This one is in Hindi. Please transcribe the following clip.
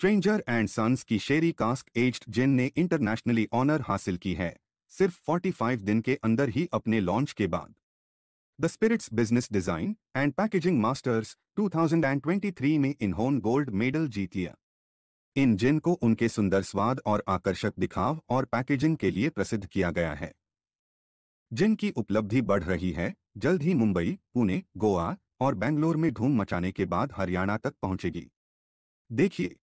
स्ट्रेंजर एंड सन्स की शेरी कास्क एज्ड जिन ने इंटरनेशनली ऑनर हासिल की है सिर्फ 45 दिन के अंदर ही अपने लॉन्च के बाद the spirits business design and packaging masters 2023 में इन्होंने गोल्ड मेडल जीत लिया इन जिन को उनके सुंदर स्वाद और आकर्षक दिखाव और पैकेजिंग के लिए प्रसिद्ध किया गया है जिन की उपलब्धि बढ़ रही है जल्द ही मुंबई पुणे गोवा और बेंगलोर में धूम मचाने के बाद हरियाणा तक पहुंचेगी देखिए